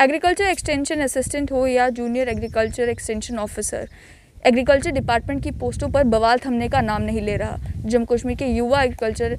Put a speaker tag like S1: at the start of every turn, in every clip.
S1: agriculture extension assistant हो या junior agriculture extension officer agriculture department की पोस्टों पर बवाल थमने का नाम नहीं ले रहा जम्मू कश्मीर के युवा एग्रीकल्चर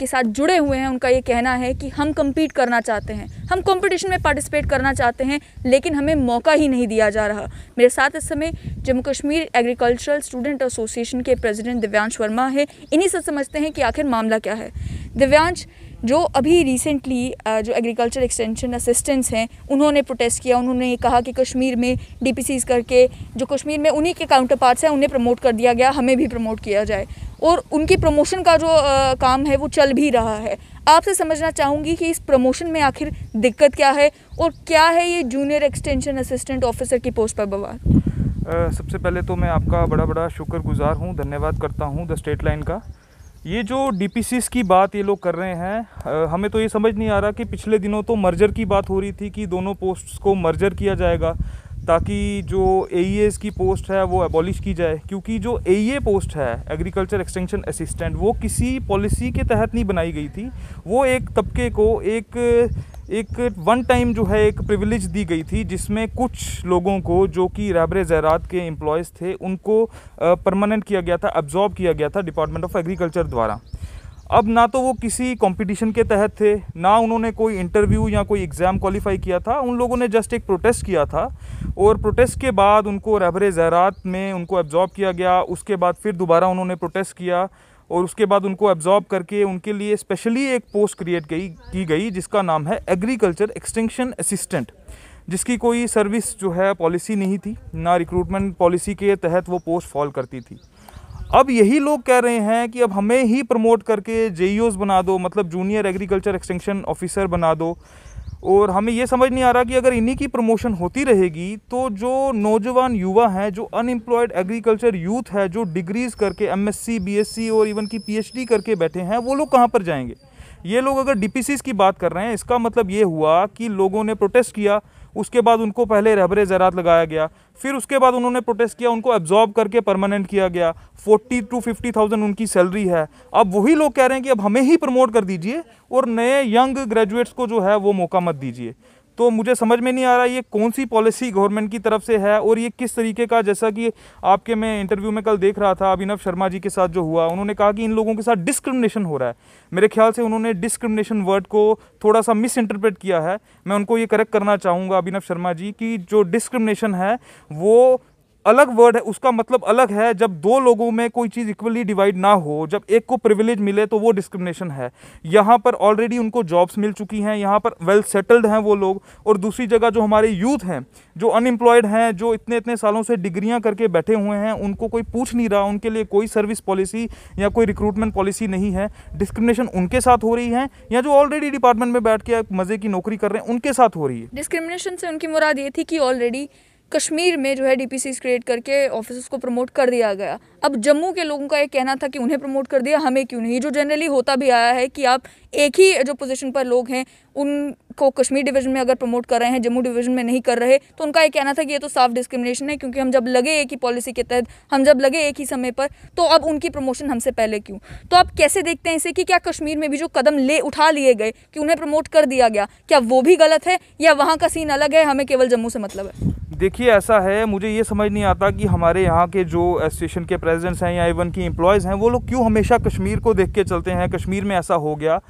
S1: के साथ जुड़े हुए हैं उनका ये कहना है कि हम कम्पीट करना चाहते हैं हम कंपटीशन में पार्टिसिपेट करना चाहते हैं लेकिन हमें मौका ही नहीं दिया जा रहा मेरे साथ इस समय Jammu Kashmir agricultural student association के प्रेजिडेंट दिव्यांश वर्मा है इन्हीं से समझते हैं कि आखिर मामला क्या है दिव्यांश जो अभी रिसेंटली जो एग्रीकल्चर एक्सटेंशन असिस्टेंट्स हैं उन्होंने प्रोटेस्ट किया उन्होंने ये कहा कि कश्मीर में डी करके जो कश्मीर में उन्हीं के काउंटर पार्ट्स हैं उन्हें प्रमोट कर दिया गया हमें भी प्रमोट किया जाए और उनकी प्रमोशन का जो आ, काम है वो चल भी रहा है आपसे समझना चाहूँगी कि इस प्रमोशन में आखिर दिक्कत क्या है और क्या है ये जूनियर एक्सटेंशन असिस्टेंट ऑफिसर की पोस्ट पर बवाल
S2: सबसे पहले तो मैं आपका बड़ा बड़ा शुक्रगुजार हूँ धन्यवाद करता हूँ द स्टेट लाइन का ये जो डी की बात ये लोग कर रहे हैं हमें तो ये समझ नहीं आ रहा कि पिछले दिनों तो मर्जर की बात हो रही थी कि दोनों पोस्ट्स को मर्जर किया जाएगा ताकि जो ए e की पोस्ट है वो एबॉलिश की जाए क्योंकि जो ए e पोस्ट है एग्रीकल्चर एक्सटेंशन असिस्टेंट वो किसी पॉलिसी के तहत नहीं बनाई गई थी वो एक तबके को एक एक वन टाइम जो है एक प्रिविलेज दी गई थी जिसमें कुछ लोगों को जो कि रैबरे ज़रात के एम्प्लॉयज़ थे उनको परमानेंट किया गया था अब्जॉर्ब किया गया था डिपार्टमेंट ऑफ एग्रीकल्चर द्वारा अब ना तो वो किसी कंपटीशन के तहत थे ना उन्होंने कोई इंटरव्यू या कोई एग्ज़ाम क्वालिफाई किया था उन लोगों ने जस्ट एक प्रोटेस्ट किया था और प्रोटेस्ट के बाद उनको रबरे ज़रात में उनको एब्जॉर्ब किया गया उसके बाद फिर दोबारा उन्होंने प्रोटेस्ट किया और उसके बाद उनको एब्जॉर्ब करके उनके लिए स्पेशली एक पोस्ट क्रिएट की की गई जिसका नाम है एग्रीकल्चर एक्सटेंशन असिस्टेंट जिसकी कोई सर्विस जो है पॉलिसी नहीं थी ना रिक्रूटमेंट पॉलिसी के तहत वो पोस्ट फॉल करती थी अब यही लोग कह रहे हैं कि अब हमें ही प्रमोट करके जे e बना दो मतलब जूनियर एग्रीकल्चर एक्सटेंशन ऑफिसर बना दो और हमें ये समझ नहीं आ रहा कि अगर इन्हीं की प्रमोशन होती रहेगी तो जो नौजवान युवा हैं जो अनएम्प्लॉयड एग्रीकल्चर यूथ है जो डिग्रीज़ करके एमएससी बीएससी और इवन की पीएचडी करके बैठे हैं वो लोग कहाँ पर जाएंगे ये लोग अगर डी की बात कर रहे हैं इसका मतलब ये हुआ कि लोगों ने प्रोटेस्ट किया उसके बाद उनको पहले रबरे ज़रात लगाया गया फिर उसके बाद उन्होंने प्रोटेस्ट किया उनको एब्जॉर्ब करके परमानेंट किया गया फोर्टी टू फिफ्टी थाउजेंड उनकी सैलरी है अब वही लोग कह रहे हैं कि अब हमें ही प्रमोट कर दीजिए और नए यंग ग्रेजुएट्स को जो है वो मौका मत दीजिए तो मुझे समझ में नहीं आ रहा ये कौन सी पॉलिसी गवर्नमेंट की तरफ से है और ये किस तरीके का जैसा कि आपके मैं इंटरव्यू में कल देख रहा था अभिनव शर्मा जी के साथ जो हुआ उन्होंने कहा कि इन लोगों के साथ डिस्क्रिमिनेशन हो रहा है मेरे ख्याल से उन्होंने डिस्क्रिमिनेशन वर्ड को थोड़ा सा मिस इंटरप्रेट किया है मैं उनको ये करेक्ट करना चाहूँगा अभिनव शर्मा जी की जो डिस्क्रिमिनेशन है वो अलग वर्ड है उसका मतलब अलग है जब दो लोगों में कोई चीज़ इक्वली डिवाइड ना हो जब एक को प्रिविलेज मिले तो वो डिस्क्रिमिनेशन है यहाँ पर ऑलरेडी उनको जॉब्स मिल चुकी हैं यहाँ पर वेल सेटल्ड हैं वो लोग और दूसरी जगह जो हमारे यूथ हैं जो अनएम्प्लॉयड हैं जो इतने इतने सालों से डिग्रियाँ करके बैठे हुए हैं उनको कोई पूछ नहीं रहा उनके लिए कोई सर्विस पॉलिसी या कोई रिक्रूटमेंट पॉलिसी नहीं है डिस्क्रिमिनेशन उनके साथ हो रही है या जो ऑलरेडी डिपार्टमेंट में बैठ के मज़े की नौकरी कर रहे हैं उनके साथ हो रही है
S1: डिस्क्रिमिनेशन से उनकी मुराद ये थी कि ऑलरेडी कश्मीर में जो है डीपीसीस क्रिएट करके ऑफिस को प्रमोट कर दिया गया अब जम्मू के लोगों का ये कहना था कि उन्हें प्रमोट कर दिया हमें क्यों नहीं जो जनरली होता भी आया है कि आप एक ही जो पोजीशन पर लोग हैं उन को कश्मीर डिवीजन में अगर प्रमोट कर रहे हैं जम्मू डिवीजन में नहीं कर रहे तो उनका यह कहना था कि ये तो साफ डिस्क्रिमिनेशन है क्योंकि हम जब लगे एक ही पॉलिसी के तहत हम जब लगे एक ही समय पर तो अब उनकी प्रमोशन हमसे पहले क्यों तो आप कैसे देखते हैं इसे कि क्या कश्मीर में भी जो कदम ले उठा लिए गए कि उन्हें प्रमोट कर दिया गया क्या वो भी गलत है या वहाँ का सीन अलग है हमें केवल जम्मू से मतलब है
S2: देखिए ऐसा है मुझे ये समझ नहीं आता कि हमारे यहाँ के जो एसोसिएशन के प्रेसिडेंट्स हैं या इवन की एम्प्लॉयज़ हैं वो लोग क्यों हमेशा कश्मीर को देख के चलते हैं कश्मीर में ऐसा हो गया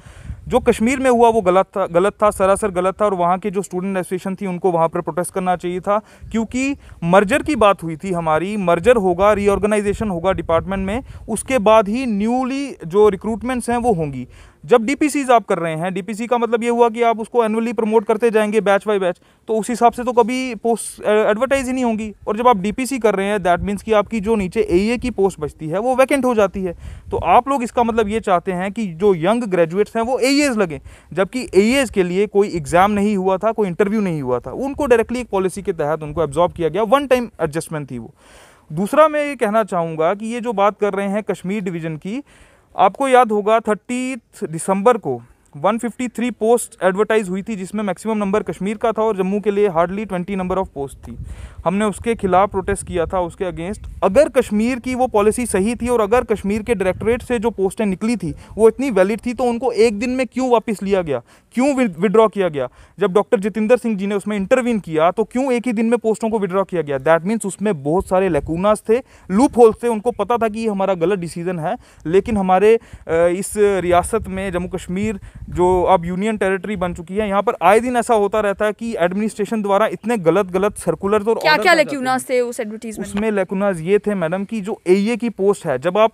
S2: जो कश्मीर में हुआ वो गलत था गलत था सरासर गलत था और वहाँ के जो स्टूडेंट एसोसिएशन थी उनको वहाँ पर प्रोटेस्ट करना चाहिए था क्योंकि मर्जर की बात हुई थी हमारी मर्जर होगा रीऑर्गेनाइजेशन होगा डिपार्टमेंट में उसके बाद ही न्यूली जो रिक्रूटमेंट्स हैं वो होंगी जब डी आप कर रहे हैं डी का मतलब ये हुआ कि आप उसको एनुअली प्रमोट करते जाएंगे बैच बाय बैच तो उस हिसाब से तो कभी पोस्ट एडवर्टाइज ही नहीं होंगी और जब आप डी कर रहे हैं दैट मीन्स कि आपकी जो नीचे ए की पोस्ट बचती है वो वैकेंट हो जाती है तो आप लोग इसका मतलब ये चाहते हैं कि जो यंग ग्रेजुएट्स हैं वो ए लगें जबकि ए के लिए कोई एग्जाम नहीं हुआ था कोई इंटरव्यू नहीं हुआ था उनको डायरेक्टली एक पॉलिसी के तहत उनको एब्जॉर्ब किया गया वन टाइम एडजस्टमेंट थी वो दूसरा मैं ये कहना चाहूँगा कि ये जो बात कर रहे हैं कश्मीर डिवीज़न की आपको याद होगा थर्टीथ दिसंबर को 153 पोस्ट एडवर्टाइज हुई थी जिसमें मैक्सिमम नंबर कश्मीर का था और जम्मू के लिए हार्डली 20 नंबर ऑफ पोस्ट थी हमने उसके खिलाफ प्रोटेस्ट किया था उसके अगेंस्ट अगर कश्मीर की वो पॉलिसी सही थी और अगर कश्मीर के डायरेक्टोरेट से जो पोस्टें निकली थी वो इतनी वैलिड थी तो उनको एक दिन में क्यों वापस लिया गया क्यों विड्रॉ किया गया जब डॉक्टर जितेंद्र सिंह जी ने उसमें इंटरवीन किया तो क्यों एक ही दिन में पोस्टों को विड्रॉ किया गया दैट मीन्स उसमें बहुत सारे लेकूनास थे लूप होल्स थे उनको पता था कि ये हमारा गलत डिसीजन है लेकिन हमारे इस रियासत में जम्मू कश्मीर जो अब यूनियन टेरिटरी बन चुकी है यहाँ पर आए दिन ऐसा होता रहता है कि एडमिनिस्ट्रेशन द्वारा इतने गलत गलत सर्कुलर और क्या क्या
S1: लेकुनाज थे उस एडवर्टीजमेंट उसमें
S2: लेकुनाज ये थे मैडम की जो ए की पोस्ट है जब आप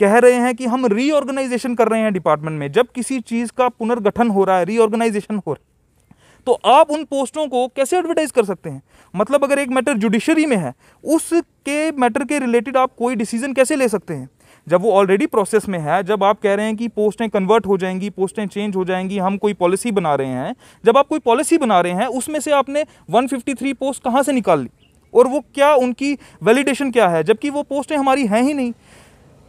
S2: कह रहे हैं कि हम रीऑर्गेनाइजेशन कर रहे हैं डिपार्टमेंट में जब किसी चीज़ का पुनर्गठन हो रहा है रीऑर्गेनाइजेशन हो रहा है तो आप उन पोस्टों को कैसे एडवर्टाइज कर सकते हैं मतलब अगर एक मैटर जुडिशरी में है उसके मैटर के रिलेटेड आप कोई डिसीजन कैसे ले सकते हैं जब वो ऑलरेडी प्रोसेस में है जब आप कह रहे हैं कि पोस्टें कन्वर्ट हो जाएंगी पोस्टें चेंज हो जाएंगी हम कोई पॉलिसी बना रहे हैं जब आप कोई पॉलिसी बना रहे हैं उसमें से आपने 153 पोस्ट कहाँ से निकाल ली और वो क्या उनकी वैलिडेशन क्या है जबकि वो पोस्टें हमारी हैं ही नहीं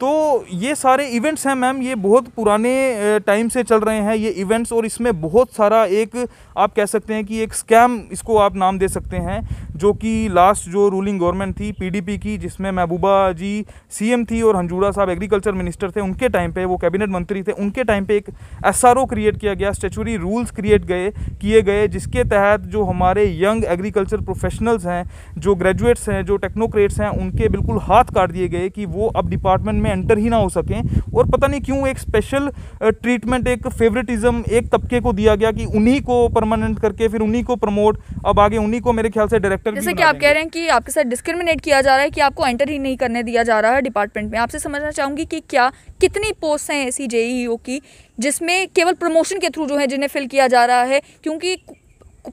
S2: तो ये सारे इवेंट्स हैं मैम ये बहुत पुराने टाइम से चल रहे हैं ये इवेंट्स और इसमें बहुत सारा एक आप कह सकते हैं कि एक स्कैम इसको आप नाम दे सकते हैं जो कि लास्ट जो रूलिंग गवर्नमेंट थी पीडीपी की जिसमें महबूबा जी सीएम थी और हंजूड़ा साहब एग्रीकल्चर मिनिस्टर थे उनके टाइम पर वो कैबिनेट मंत्री थे उनके टाइम पर एक एस क्रिएट किया गया स्टेचुरी रूल्स क्रिएट गए किए गए जिसके तहत जो हमारे यंग एग्रीकल्चर प्रोफेशनल्स हैं जो ग्रेजुएट्स हैं जो टेक्नोक्रेट्स हैं उनके बिल्कुल हाथ काट दिए गए कि वो अब डिपार्टमेंट में में एंटर ही ना हो सकें और पता नहीं क्यों एक स्पेशल ट्रीटमेंट एक फेवरेटिज्म एक तबके को दिया गया कि उन्हीं को परमानेंट करके फिर उन्हीं को प्रमोट अब आगे उन्हीं को मेरे ख्याल से डायरेक्टर जैसे कि आप कह रहे हैं
S1: कि आपके साथ डिस्क्रिमिनेट किया जा रहा है कि आपको एंटर ही नहीं करने दिया जा रहा है डिपार्टमेंट में आपसे समझना चाहूंगी कि क्या कितनी पोस्ट हैं ऐसी जेईओ e e की जिसमें केवल प्रमोशन के थ्रू जो है जिन्हें फिल किया जा रहा है क्योंकि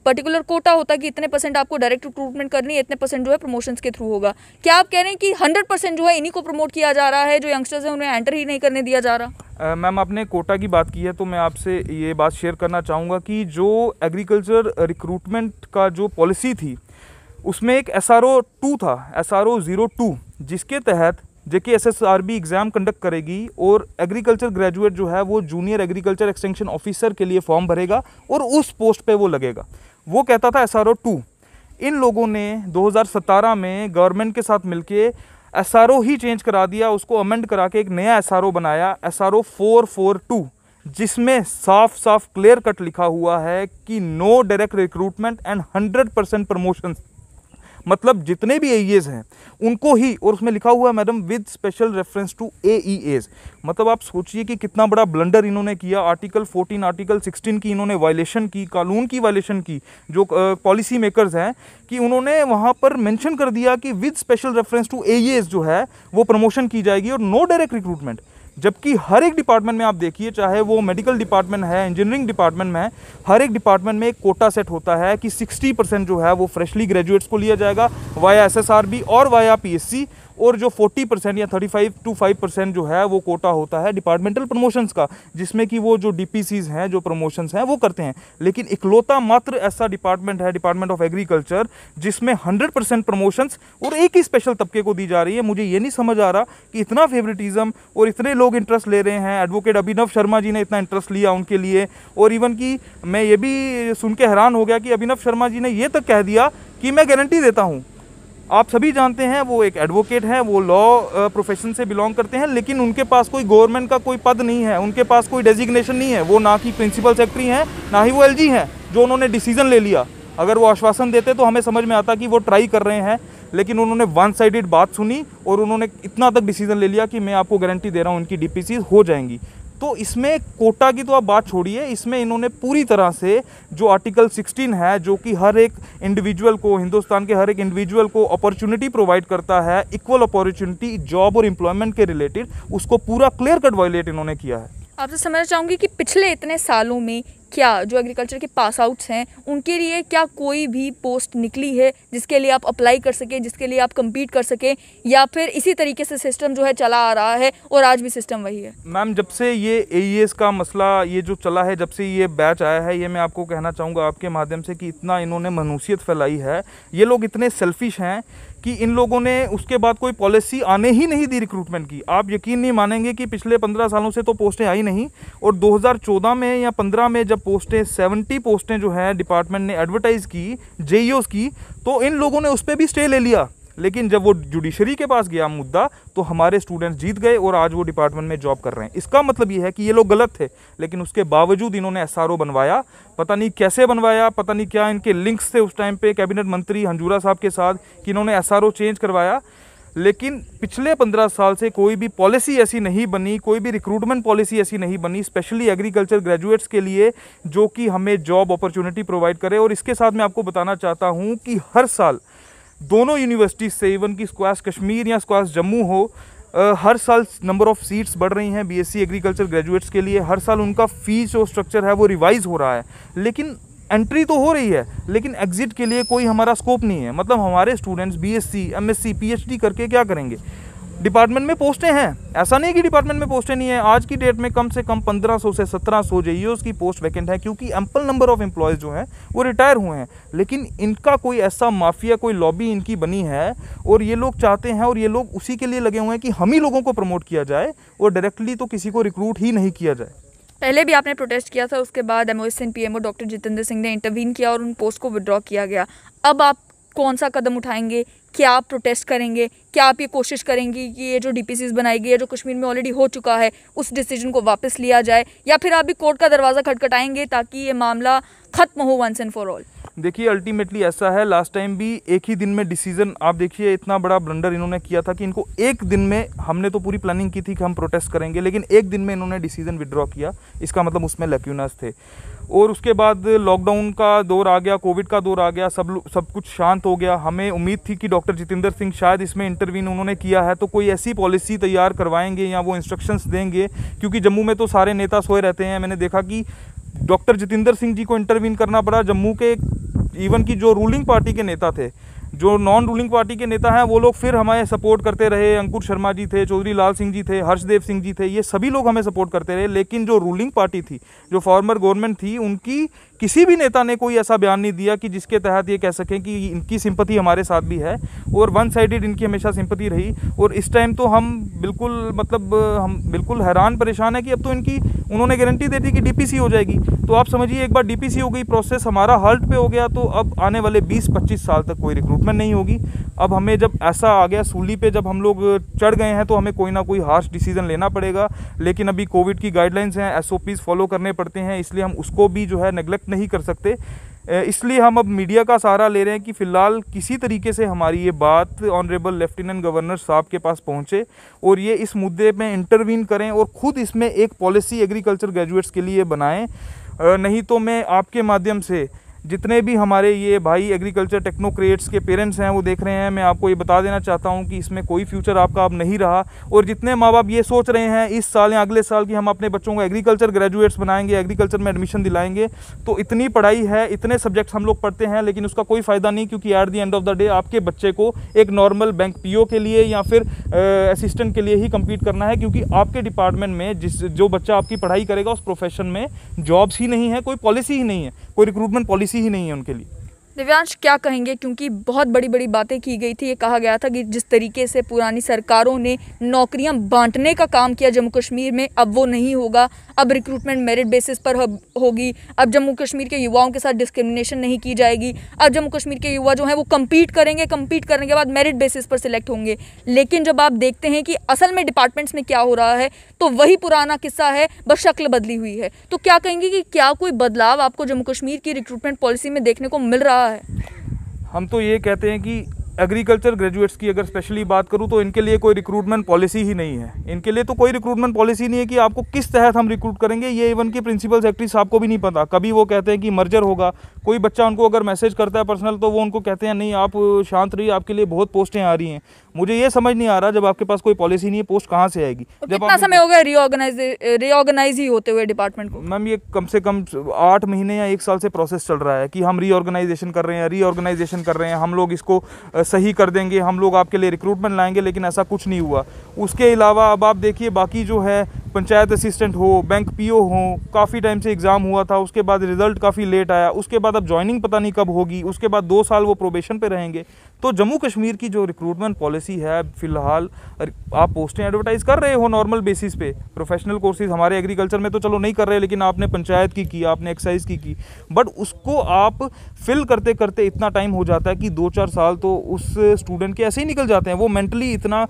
S1: पर्टिकुलर कोटा होता है कि इतने परसेंट आपको डायरेक्ट रिक्रूटमेंट करनी है इतने परसेंट जो है प्रमोशंस के थ्रू होगा क्या आप कह रहे हैं कि हंड्रेड परसेंट जो है इन्हीं को प्रमोट किया जा रहा है जो यंगस्टर्स हैं उन्हें एंटर ही नहीं करने दिया जा
S2: रहा मैम आपने कोटा की बात की है तो मैं आपसे ये बात शेयर करना चाहूँगा कि जो एग्रीकल्चर रिक्रूटमेंट का जो पॉलिसी थी उसमें एक एस आर ओ टू था S R O zero two जिसके तहत जेके बी एग्ज़ाम कंडक्ट करेगी और एग्रीकल्चर ग्रेजुएट जो है वो जूनियर एग्रीकल्चर एक्सटेंशन ऑफिसर के लिए फॉर्म भरेगा और उस पोस्ट पे वो लगेगा वो कहता था एस आर टू इन लोगों ने 2017 में गवर्नमेंट के साथ मिलके एस ही चेंज करा दिया उसको अमेंड करा के एक नया एस बनाया एस आर जिसमें साफ साफ क्लियर कट लिखा हुआ है कि no direct recruitment and 100 percent promotion मतलब जितने भी ए e हैं उनको ही और उसमें लिखा हुआ है madam with special reference to a मतलब आप सोचिए कि कितना बड़ा ब्लंडर इन्होंने किया आर्टिकल 14 आर्टिकल 16 की इन्होंने वायलेशन की कानून की वायलेशन की जो पॉलिसी मेकर्स हैं कि उन्होंने वहाँ पर मैंशन कर दिया कि with special reference to a जो है वो प्रमोशन की जाएगी और नो डायरेक्ट रिक्रूटमेंट जबकि हर एक डिपार्टमेंट में आप देखिए चाहे वो मेडिकल डिपार्टमेंट है इंजीनियरिंग डिपार्टमेंट में है हर एक डिपार्टमेंट में एक कोटा सेट होता है कि 60 परसेंट जो है वो फ्रेशली ग्रेजुएट्स को लिया जाएगा वाया एसएसआरबी और वाया पीएससी और जो 40 परसेंट या 35 टू फाइव परसेंट जो है वो कोटा होता है डिपार्टमेंटल प्रमोशंस का जिसमें कि वो जो डी हैं जो प्रमोशंस हैं वो करते हैं लेकिन इकलौता मात्र ऐसा डिपार्टमेंट है डिपार्टमेंट ऑफ एग्रीकल्चर जिसमें हंड्रेड परसेंट प्रमोशंस और एक ही स्पेशल तबके को दी जा रही है मुझे ये नहीं समझ आ रहा कि इतना फेवरेटिज्म और इतने लोग इंटरेस्ट ले रहे हैं एडवोकेट अभिनव शर्मा जी ने इतना इंटरेस्ट लिया उनके लिए और इवन कि मैं ये भी सुन के हैरान हो गया कि अभिनव शर्मा जी ने ये तक कह दिया कि मैं गारंटी देता हूँ आप सभी जानते हैं वो एक एडवोकेट हैं वो लॉ प्रोफेशन से बिलोंग करते हैं लेकिन उनके पास कोई गवर्नमेंट का कोई पद नहीं है उनके पास कोई डेजिग्नेशन नहीं है वो ना कि प्रिंसिपल सेक्रेटरी हैं ना ही वो एल हैं जो उन्होंने डिसीजन ले लिया अगर वो आश्वासन देते तो हमें समझ में आता कि वो ट्राई कर रहे हैं लेकिन उन्होंने वन साइडेड बात सुनी और उन्होंने इतना तक डिसीजन ले लिया कि मैं आपको गारंटी दे रहा हूँ उनकी डी हो जाएंगी तो इसमें कोटा की तो आप बात छोड़िए इसमें इन्होंने पूरी तरह से जो आर्टिकल 16 है जो कि हर एक इंडिविजुअल को हिंदुस्तान के हर एक इंडिविजुअल को अपॉर्चुनिटी प्रोवाइड करता है इक्वल अपॉर्चुनिटी जॉब और एम्प्लॉयमेंट के रिलेटेड उसको पूरा क्लियर कट वायलेट इन्होंने किया है
S1: आपसे तो समझना चाहूँगी कि पिछले इतने सालों में क्या जो एग्रीकल्चर के पास आउट्स हैं उनके लिए क्या कोई भी पोस्ट निकली है जिसके लिए आप अप्लाई कर सकें जिसके लिए आप कम्पीट कर सकें या फिर इसी तरीके से सिस्टम जो है चला आ रहा है और आज भी सिस्टम वही है
S2: मैम जब से ये ए e का मसला ये जो चला है जब से ये बैच आया है ये मैं आपको कहना चाहूँगा आपके माध्यम से कि इतना इन्होंने मनुष्यत फैलाई है ये लोग इतने सेल्फिश हैं कि इन लोगों ने उसके बाद कोई पॉलिसी आने ही नहीं दी रिक्रूटमेंट की आप यकीन नहीं मानेंगे कि पिछले पंद्रह सालों से तो पोस्टें आई नहीं और 2014 में या 15 में जब पोस्टें 70 पोस्टें जो हैं डिपार्टमेंट ने एडवर्टाइज़ की जे e की तो इन लोगों ने उस पर भी स्टे ले लिया लेकिन जब वो जुडिशरी के पास गया मुद्दा तो हमारे स्टूडेंट्स जीत गए और आज वो डिपार्टमेंट में जॉब कर रहे हैं इसका मतलब ये है कि ये लोग गलत थे लेकिन उसके बावजूद इन्होंने एस बनवाया पता नहीं कैसे बनवाया पता नहीं क्या इनके लिंक्स थे उस टाइम पर कैबिनेट मंत्री हंजूरा साहब के साथ कि इन्होंने एस चेंज करवाया लेकिन पिछले पंद्रह साल से कोई भी पॉलिसी ऐसी नहीं बनी कोई भी रिक्रूटमेंट पॉलिसी ऐसी नहीं बनी स्पेशली एग्रीकल्चर ग्रेजुएट्स के लिए जो कि हमें जॉब अपॉर्चुनिटी प्रोवाइड करे और इसके साथ मैं आपको बताना चाहता हूँ कि हर साल दोनों यूनिवर्सिटीज़ से इवन की स्क्वास कश्मीर या स्क्वास जम्मू हो Uh, हर साल नंबर ऑफ़ सीट्स बढ़ रही हैं बीएससी एग्रीकल्चर ग्रेजुएट्स के लिए हर साल उनका फ़ीस जो स्ट्रक्चर है वो रिवाइज़ हो रहा है लेकिन एंट्री तो हो रही है लेकिन एग्ज़िट के लिए कोई हमारा स्कोप नहीं है मतलब हमारे स्टूडेंट्स बीएससी एमएससी पीएचडी करके क्या करेंगे डिपार्टमेंट में पोस्टें हैं ऐसा नहीं कि डिपार्टमेंट में पोस्टें नहीं है आज की डेट में कम से कम 1500 से 1700 सौ की पोस्ट वैकेंट है क्योंकि एम्पल नंबर ऑफ एम्प्लॉयज़ जो हैं वो रिटायर हुए हैं लेकिन इनका कोई ऐसा माफिया कोई लॉबी इनकी बनी है और ये लोग चाहते हैं और ये लोग उसी के लिए लगे हुए हैं कि हम ही लोगों को प्रमोट किया जाए और डायरेक्टली तो किसी को रिक्रूट ही नहीं किया जाए
S1: पहले भी आपने प्रोटेस्ट किया था उसके बाद M O S P M O doctor Jitendra Singh ने इंटरवीन किया और उन पोस्ट को विद्रॉ किया गया अब आप कौन सा कदम उठाएंगे क्या आप प्रोटेस्ट करेंगे क्या आप ये कोशिश करेंगे कि ये जो डी बनाई गई है जो कश्मीर में ऑलरेडी हो चुका है उस डिसीजन को वापस लिया जाए या फिर आप भी कोर्ट का दरवाज़ा खटखटाएंगे ताकि ये मामला ख़त्म हो वंस एंड फॉर ऑल
S2: देखिए अल्टीमेटली ऐसा है लास्ट टाइम भी एक ही दिन में डिसीजन आप देखिए इतना बड़ा ब्लंडर इन्होंने किया था कि इनको एक दिन में हमने तो पूरी प्लानिंग की थी कि हम प्रोटेस्ट करेंगे लेकिन एक दिन में इन्होंने डिसीजन विड्रॉ किया इसका मतलब उसमें लक्यूनस थे और उसके बाद लॉकडाउन का दौर आ गया कोविड का दौर आ गया सब सब कुछ शांत हो गया हमें उम्मीद थी कि डॉक्टर जितेंद्र सिंह शायद इसमें इंटरवीन उन्होंने किया है तो कोई ऐसी पॉलिसी तैयार करवाएंगे या वो इंस्ट्रक्शंस देंगे क्योंकि जम्मू में तो सारे नेता सोए रहते हैं मैंने देखा कि डॉक्टर जितेंद्र सिंह जी को इंटरवीन करना पड़ा जम्मू के इवन की जो रूलिंग पार्टी के नेता थे जो नॉन रूलिंग पार्टी के नेता हैं वो लोग फिर हमें सपोर्ट करते रहे अंकुर शर्मा जी थे चौधरी लाल सिंह जी थे हर्षदेव सिंह जी थे ये सभी लोग हमें सपोर्ट करते रहे लेकिन जो रूलिंग पार्टी थी जो फॉर्मर गवर्नमेंट थी उनकी किसी भी नेता ने कोई ऐसा बयान नहीं दिया कि जिसके तहत ये कह सकें कि इनकी सिंपति हमारे साथ भी है और वन साइडेड इनकी हमेशा सिंपति रही और इस टाइम तो हम बिल्कुल मतलब हम बिल्कुल हैरान परेशान है कि अब तो इनकी उन्होंने गारंटी दे दी कि डीपीसी हो जाएगी तो आप समझिए एक बार डीपीसी हो गई प्रोसेस हमारा हल्ट पे हो गया तो अब आने वाले 20-25 साल तक कोई रिक्रूटमेंट नहीं होगी अब हमें जब ऐसा आ गया सूली पे जब हम लोग चढ़ गए हैं तो हमें कोई ना कोई हार्श डिसीजन लेना पड़ेगा लेकिन अभी कोविड की गाइडलाइंस हैं एस फॉलो करने पड़ते हैं इसलिए हम उसको भी जो है नेग्लेक्ट नहीं कर सकते इसलिए हम अब मीडिया का सहारा ले रहे हैं कि फ़िलहाल किसी तरीके से हमारी ये बात ऑनरेबल लेफ्टिनेंट गवर्नर साहब के पास पहुंचे और ये इस मुद्दे में इंटरवीन करें और ख़ुद इसमें एक पॉलिसी एग्रीकल्चर ग्रेजुएट्स के लिए बनाएं नहीं तो मैं आपके माध्यम से जितने भी हमारे ये भाई एग्रीकल्चर टेक्नोक्रेट्स के पेरेंट्स हैं वो देख रहे हैं मैं आपको ये बता देना चाहता हूँ कि इसमें कोई फ्यूचर आपका अब नहीं रहा और जितने माँ बाप ये सोच रहे हैं इस साल या अगले साल कि हम अपने बच्चों को एग्रीकल्चर ग्रेजुएट्स बनाएंगे एग्रीकल्चर में एडमिशन दिलाएंगे तो इतनी पढ़ाई है इतने सब्जेक्ट्स हम लोग पढ़ते हैं लेकिन उसका कोई फ़ायदा नहीं क्योंकि at the end of the day आपके बच्चे को एक नॉर्मल बैंक पी के लिए या फिर असिस्टेंट के लिए ही कम्पीट करना है क्योंकि आपके डिपार्टमेंट में जिस जो बच्चा आपकी पढ़ाई करेगा उस प्रोफेशन में जॉब्स ही नहीं है कोई पॉलिसी ही नहीं है कोई रिक्रूटमेंट पॉलिसी ही नहीं है उनके लिए
S1: दिव्यांश क्या कहेंगे क्योंकि बहुत बड़ी बड़ी बातें की गई थी ये कहा गया था कि जिस तरीके से पुरानी सरकारों ने नौकरियां बांटने का काम किया जम्मू कश्मीर में अब वो नहीं होगा अब रिक्रूटमेंट मेरिट बेसिस पर होगी अब जम्मू कश्मीर के युवाओं के साथ डिस्क्रिमिनेशन नहीं की जाएगी अब जम्मू कश्मीर के युवा जो हैं वो कम्पीट करेंगे कम्पीट करने के बाद मेरिट बेसिस पर सिलेक्ट होंगे लेकिन जब आप देखते हैं कि असल में डिपार्टमेंट्स में क्या हो रहा है तो वही पुराना किस्सा है बस शक्ल बदली हुई है तो क्या कहेंगे कि क्या कोई बदलाव आपको जम्मू कश्मीर की रिक्रूटमेंट पॉलिसी में देखने को मिल रहा क्या है
S2: हम तो ये कहते हैं कि एग्रीकल्चर ग्रेजुएट्स की अगर स्पेशली बात करूँ तो इनके लिए कोई रिक्रूटमेंट पॉलिसी ही नहीं है इनके लिए तो कोई रिक्रूटमेंट पॉलिसी नहीं है कि आपको किस तहत हम रिक्रूट करेंगे ये इवन कि प्रिंसिपल सेक्रेटरी साहब को भी नहीं पता कभी वो कहते हैं कि मर्जर होगा कोई बच्चा उनको अगर मैसेज करता है पर्सनल तो वो उनको कहते हैं नहीं आप शांत रहिए आपके लिए बहुत पोस्टें आ रही हैं मुझे ये समझ नहीं आ रहा जब आपके पास कोई पॉलिसी नहीं है पोस्ट कहाँ से आएगी तो जब कितना समय हो गया रीऑर्गेनाइज ही होते हुए डिपार्टमेंट को मैम ये कम से कम आठ महीने या एक साल से प्रोसेस चल रहा है कि हम रीऑर्गेनाइजेशन कर रहे हैं रीऑर्गेनाइजेशन कर रहे हैं हम लोग इसको सही कर देंगे हम लोग आपके लिए रिक्रूटमेंट लाएंगे लेकिन ऐसा कुछ नहीं हुआ उसके अलावा अब आप देखिए बाकी जो है पंचायत असिस्टेंट हो बैंक पीओ हो काफ़ी टाइम से एग्ज़ाम हुआ था उसके बाद रिजल्ट काफ़ी लेट आया उसके बाद अब ज्वाइनिंग पता नहीं कब होगी उसके बाद दो साल वो प्रोबेशन पे रहेंगे तो जम्मू कश्मीर की जो रिक्रूटमेंट पॉलिसी है फिलहाल आप पोस्टें एडवर्टाइज कर रहे हो नॉर्मल बेसिस पे प्रोफेशनल कोर्सेज हमारे एग्रीकल्चर में तो चलो नहीं कर रहे लेकिन आपने पंचायत की की आपने एक्साइज की की बट उसको आप फिल करते करते इतना टाइम हो जाता है कि दो चार साल तो उस स्टूडेंट के ऐसे ही निकल जाते हैं वो मेंटली इतना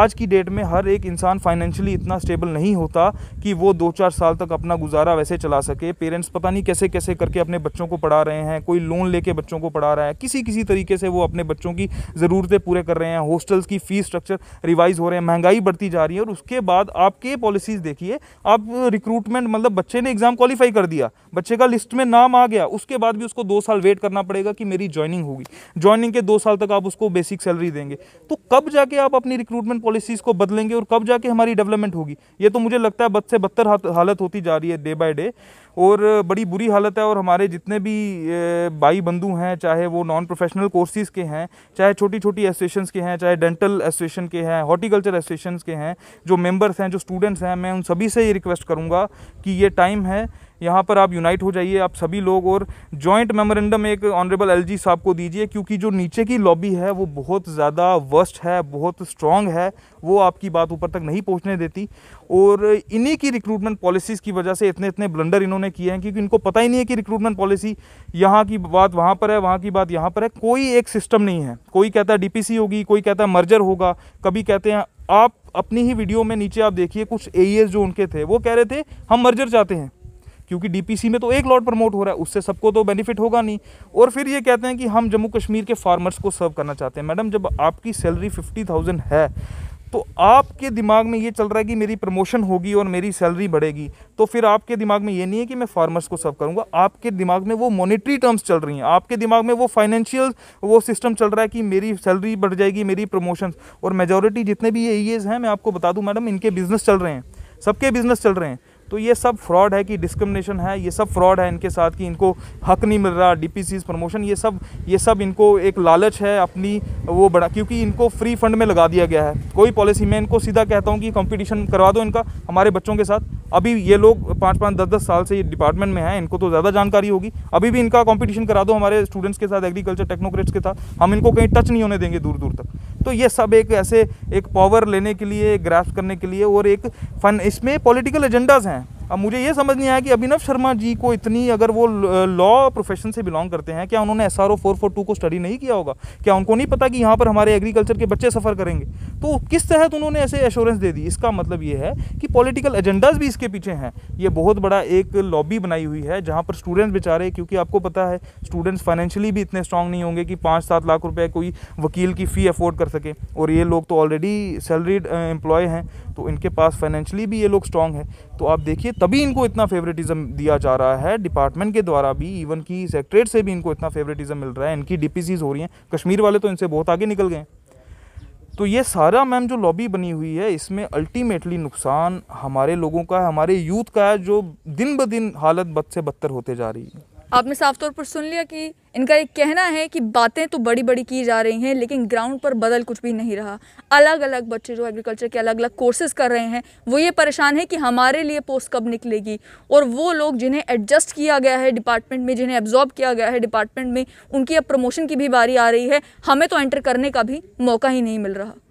S2: आज की डेट में हर एक इंसान फाइनेंशियली इतना स्टेबल नहीं होता कि वो दो चार साल तक अपना गुजारा वैसे चला सके पेरेंट्स पता नहीं कैसे कैसे करके अपने बच्चों को पढ़ा रहे हैं कोई लोन लेके बच्चों को पढ़ा रहा है किसी किसी तरीके से वो अपने बच्चों की ज़रूरतें पूरे कर रहे हैं हॉस्टल्स की फ़ीस स्ट्रक्चर रिवाइज़ हो रहे हैं महंगाई बढ़ती जा रही है और उसके बाद आपके पॉलिसीज़ देखिए आप रिक्रूटमेंट मतलब बच्चे ने एग्ज़ाम क्वालिफाई कर दिया बच्चे का लिस्ट में नाम आ गया उसके बाद भी उसको दो साल वेट करना पड़ेगा कि मेरी ज्वाइनिंग होगी ज्वाइनिंग के दो साल तक आप उसको बेसिक सैलरी देंगे तो कब जाके आप अपनी रिक्रूटमेंट पॉलिसीज़ को बदलेंगे और कब जाके हमारी डेवलपमेंट होगी ये तो मुझे लगता है बद से बदतर हालत होती जा रही है डे बाय डे और बड़ी बुरी हालत है और हमारे जितने भी भाई बंधु हैं चाहे वो नॉन प्रोफेशनल कोर्सेज़ के हैं चाहे छोटी छोटी एसोसिएशन के हैं चाहे डेंटल एसोसिएशन के हैं हॉर्टिकल्चर एसोसिएशन के हैं जो मेम्बर्स हैं जो स्टूडेंट्स हैं मैं उन सभी से ये रिक्वेस्ट करूँगा कि ये टाइम है यहाँ पर आप यूनाइट हो जाइए आप सभी लोग और जॉइंट मेमोरेंडम एक ऑनरेबल एल साहब को दीजिए क्योंकि जो नीचे की लॉबी है वो बहुत ज़्यादा वर्स्ट है बहुत स्ट्रॉन्ग है वो आपकी बात ऊपर तक नहीं पहुँचने देती और इन्हीं की रिक्रूटमेंट पॉलिसीज़ की वजह से इतने इतने ब्लंडर इन्होंने किए हैं क्योंकि इनको पता ही नहीं है कि रिक्रूटमेंट पॉलिसी यहाँ की बात वहाँ पर है वहाँ की बात यहाँ पर है कोई एक सिस्टम नहीं है कोई कहता है डी होगी कोई कहता है मर्जर होगा कभी कहते हैं आप अपनी ही वीडियो में नीचे आप देखिए कुछ ए जो उनके थे वो कह रहे थे हम मर्जर चाहते हैं क्योंकि डीपीसी में तो एक लॉट प्रमोट हो रहा है उससे सबको तो बेनिफिट होगा नहीं और फिर ये कहते हैं कि हम जम्मू कश्मीर के फार्मर्स को सर्व करना चाहते हैं मैडम जब आपकी सैलरी फिफ्टी थाउजेंड है तो आपके दिमाग में ये चल रहा है कि मेरी प्रमोशन होगी और मेरी सैलरी बढ़ेगी तो फिर आपके दिमाग में ये नहीं है कि मैं फार्मर्स को सर्व करूंगा आपके दिमाग में वो मॉनेटरी टर्म्स चल रही हैं आपके दिमाग में वो फाइनेंशियल वो सिस्टम चल रहा है कि मेरी सैलरी बढ़ जाएगी मेरी प्रमोशन और मेजोरिटी जितने भी ये e हैं मैं आपको बता दूँ मैडम इनके बिज़नेस चल रहे हैं सबके बिज़नेस चल रहे हैं तो ये सब फ्रॉड है कि डिस्क्रिमिनेशन है ये सब फ्रॉड है इनके साथ कि इनको हक नहीं मिल रहा डी प्रमोशन ये सब ये सब इनको एक लालच है अपनी वो बड़ा क्योंकि इनको फ्री फंड में लगा दिया गया है कोई पॉलिसी मैं इनको सीधा कहता हूँ कि कंपटीशन करवा दो इनका हमारे बच्चों के साथ अभी ये लोग पाँच पाँच दस दस साल से ये डिपार्टमेंट में हैं इनको तो ज़्यादा जानकारी होगी अभी भी इनका कंपटीशन करा दो हमारे स्टूडेंट्स के साथ एग्रीकल्चर टेक्नोक्रेट्स के साथ हम इनको कहीं टच नहीं होने देंगे दूर दूर तक तो ये सब एक ऐसे एक पावर लेने के लिए ग्रास्प करने के लिए और एक फन इसमें पॉलिटिकल एजेंडाज हैं अब मुझे ये समझ नहीं आया कि अभिनव शर्मा जी को इतनी अगर वो लॉ प्रोफेशन से बिलोंग करते हैं क्या उन्होंने S R O four four two को स्टडी नहीं किया होगा क्या उनको नहीं पता कि यहाँ पर हमारे एग्रीकल्चर के बच्चे सफ़र करेंगे तो किस तहत उन्होंने ऐसे एश्योरेंस दे दी इसका मतलब ये है कि पॉलिटिकल एजेंडाज भी इसके पीछे हैं ये बहुत बड़ा एक लॉबी बनाई हुई है जहाँ पर स्टूडेंट्स बेचारे क्योंकि आपको पता है स्टूडेंट्स फाइनेंशियली भी इतने स्ट्रांग नहीं होंगे कि पाँच सात लाख रुपये कोई वकील की फ़ी अफोर्ड कर सके और ये लोग तो ऑलरेडी सैलरीड एम्प्लॉय हैं तो इनके पास फाइनेंशियली भी ये लोग स्ट्रांग हैं तो आप देखिए तभी इनको इतना फेवरेटिज्म दिया जा रहा है डिपार्टमेंट के द्वारा भी इवन की सेक्रेट से भी इनको इतना फेवरेटिज्म मिल रहा है इनकी डीपीसीज हो रही हैं कश्मीर वाले तो इनसे बहुत आगे निकल गए तो ये सारा मैम जो लॉबी बनी हुई है इसमें अल्टीमेटली नुकसान हमारे लोगों का है हमारे यूथ का है जो दिन ब दिन हालत बद से बदतर होते जा रही है
S1: आपने साफ तौर पर सुन लिया कि इनका एक कहना है कि बातें तो बड़ी बड़ी की जा रही हैं लेकिन ग्राउंड पर बदल कुछ भी नहीं रहा अलग अलग बच्चे जो एग्रीकल्चर के अलग अलग कोर्सेज कर रहे हैं वो ये परेशान है कि हमारे लिए पोस्ट कब निकलेगी और वो लोग जिन्हें एडजस्ट किया गया है डिपार्टमेंट में जिन्हें एब्जॉर्ब किया गया है डिपार्टमेंट में उनकी अब प्रमोशन की भी बारी आ रही है हमें तो एंटर करने का भी मौका ही नहीं मिल रहा